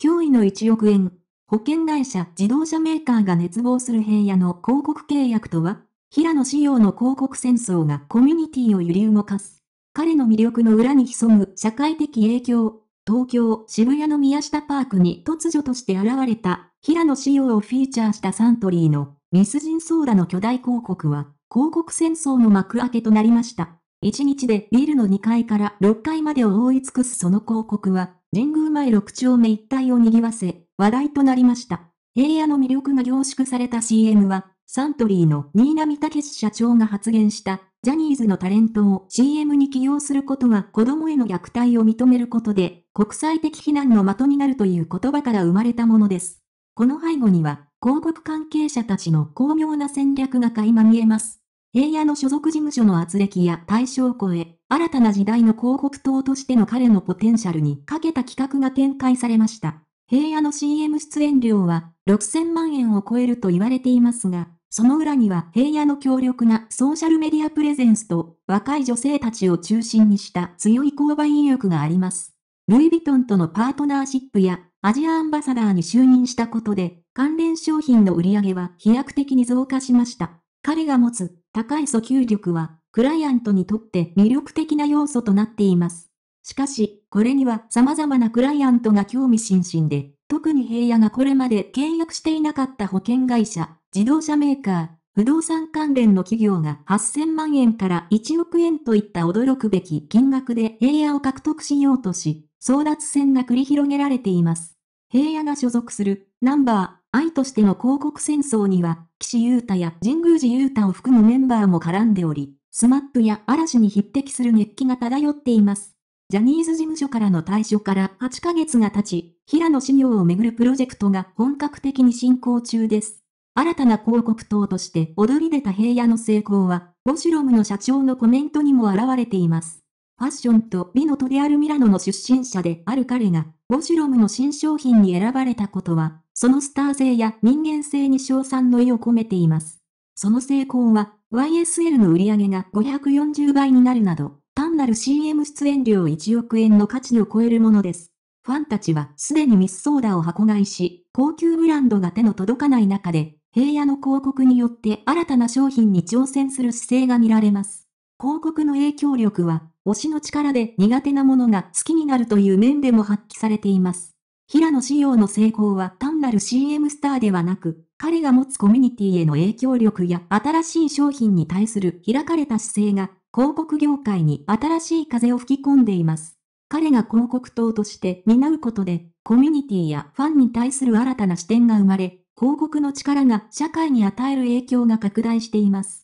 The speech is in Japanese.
驚異の1億円。保険会社、自動車メーカーが熱望する平野の広告契約とは、平野仕様の広告戦争がコミュニティを揺り動かす。彼の魅力の裏に潜む社会的影響。東京、渋谷の宮下パークに突如として現れた、平野仕様をフィーチャーしたサントリーのミスジンソーダの巨大広告は、広告戦争の幕開けとなりました。1日でビルの2階から6階までを覆い尽くすその広告は、神宮前6丁目一帯を賑わせ、話題となりました。平野の魅力が凝縮された CM は、サントリーの新浪武社長が発言した、ジャニーズのタレントを CM に起用することは子供への虐待を認めることで、国際的非難の的になるという言葉から生まれたものです。この背後には、広告関係者たちの巧妙な戦略が垣間見えます。平野の所属事務所の圧力や対象校へ、新たな時代の広告塔としての彼のポテンシャルにかけた企画が展開されました。平野の CM 出演料は6000万円を超えると言われていますが、その裏には平野の強力なソーシャルメディアプレゼンスと若い女性たちを中心にした強い購買意欲があります。ルイ・ヴィトンとのパートナーシップやアジアアンバサダーに就任したことで関連商品の売り上げは飛躍的に増加しました。彼が持つ高い訴求力は、クライアントにとって魅力的な要素となっています。しかし、これには様々なクライアントが興味津々で、特に平野がこれまで契約していなかった保険会社、自動車メーカー、不動産関連の企業が8000万円から1億円といった驚くべき金額で平野を獲得しようとし、争奪戦が繰り広げられています。平野が所属するナンバー愛としての広告戦争には、岸優太や神宮寺優太を含むメンバーも絡んでおり、スマップや嵐に匹敵する熱気が漂っています。ジャニーズ事務所からの退所から8ヶ月が経ち、平野紫耀をめぐるプロジェクトが本格的に進行中です。新たな広告塔として踊り出た平野の成功は、ボシュロムの社長のコメントにも現れています。ファッションと美のトでアルミラノの出身者である彼が、ボシュロムの新商品に選ばれたことは、そのスター性や人間性に称賛の意を込めています。その成功は、YSL の売り上げが540倍になるなど、単なる CM 出演料1億円の価値を超えるものです。ファンたちはすでにミスソーダを箱買いし、高級ブランドが手の届かない中で、平野の広告によって新たな商品に挑戦する姿勢が見られます。広告の影響力は、推しの力で苦手なものが好きになるという面でも発揮されています。平野紫耀の成功は単なる CM スターではなく、彼が持つコミュニティへの影響力や新しい商品に対する開かれた姿勢が、広告業界に新しい風を吹き込んでいます。彼が広告塔として担うことで、コミュニティやファンに対する新たな視点が生まれ、広告の力が社会に与える影響が拡大しています。